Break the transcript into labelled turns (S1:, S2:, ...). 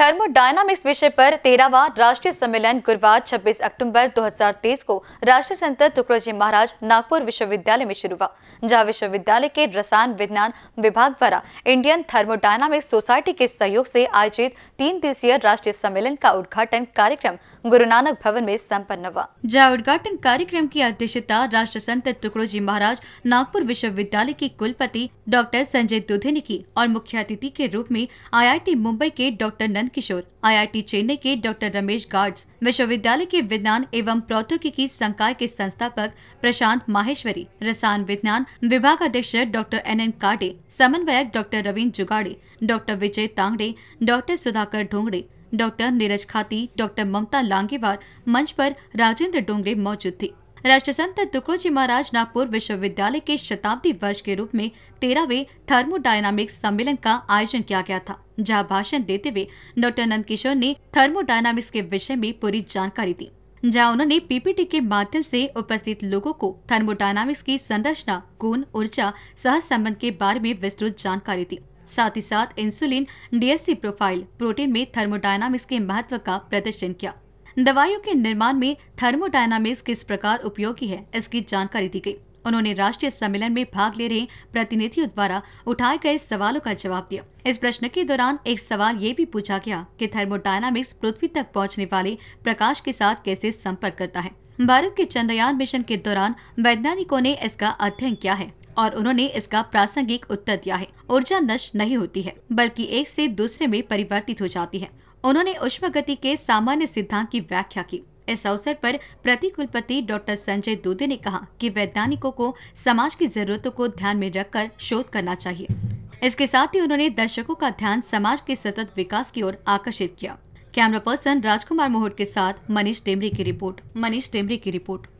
S1: thermodynamics विषय पर तेरहवा राष्ट्रीय सम्मेलन गुरुवार 26 अक्टूबर 2023 को राष्ट्रीय संत टुकड़ोजी महाराज नागपुर विश्वविद्यालय में शुरू हुआ जहाँ विश्वविद्यालय के रसायन विज्ञान विभाग द्वारा इंडियन थर्मोडायनामिक्स सोसाइटी के सहयोग से आयोजित तीन दिवसीय राष्ट्रीय सम्मेलन का उद्घाटन कार्यक्रम गुरु नानक भवन में सम्पन्न हुआ जहाँ उद्घाटन कार्यक्रम की अध्यक्षता राष्ट्र संत टुकड़ोजी महाराज नागपुर विश्वविद्यालय के कुलपति डॉक्टर संजय दुधे ने की और मुख्य अतिथि के रूप में आई मुंबई के डॉक्टर नंद किशोर आई चेन्नई के डॉक्टर रमेश गार्ड्स विश्वविद्यालय के विज्ञान एवं प्रौद्योगिकी संकाय के संस्थापक प्रशांत माहेश्वरी रसायन विज्ञान विभाग अध्यक्ष डॉक्टर एन एन काटे समन्वयक doctor Ravindra Jugade doctor Vijay Tangade doctor Sudhakar Dhongade doctor Neeraj Khati doctor ममता लांगेवार मंच पर राजेंद्र डोंगरे मौजूद थे राष्ट्रसंत तुकड़ोजी महाराज नागपुर विश्वविद्यालय के शताब्दी वर्ष के रूप में तेरहवे थर्मोडायनामिक्स सम्मेलन का आयोजन किया गया था जहां भाषण देते हुए डॉक्टर नंद किशोर ने थर्मोडायनामिक्स के विषय में पूरी जानकारी दी जहां उन्होंने पीपीटी के माध्यम से उपस्थित लोगों को थर्मोडायनामिक्स की संरचना गुण ऊर्जा सह संबंध के बारे में विस्तृत जानकारी दी साथ ही साथ इंसुलिन डीएससी प्रोफाइल प्रोटीन में थर्मोडायनामिक्स के महत्व का प्रदर्शन किया दवाइयों के निर्माण में थर्मोडायनामिक्स किस प्रकार उपयोगी है इसकी जानकारी दी गई उन्होंने राष्ट्रीय सम्मेलन में भाग ले रहे प्रतिनिधियों द्वारा उठाए गए सवालों का जवाब दिया इस प्रश्न के दौरान एक सवाल ये भी पूछा गया कि थर्मोडायनामिक्स पृथ्वी तक पहुंचने वाले प्रकाश के साथ कैसे संपर्क करता है भारत के चंद्रयान मिशन के दौरान वैज्ञानिकों ने इसका अध्ययन किया है और उन्होंने इसका प्रासंगिक उत्तर दिया है ऊर्जा नष्ट नहीं होती है बल्कि एक से दूसरे में परिवर्तित हो जाती है उन्होंने उष्मगति के सामान्य सिद्धांत की व्याख्या की इस अवसर पर कुलपति डॉक्टर संजय दूधे ने कहा कि वैज्ञानिकों को समाज की जरूरतों को ध्यान में रखकर शोध करना चाहिए इसके साथ ही उन्होंने दर्शकों का ध्यान समाज के सतत विकास की ओर आकर्षित किया कैमरा पर्सन राजकुमार मोहट के साथ मनीष टेमरी की रिपोर्ट मनीष टेमरी की रिपोर्ट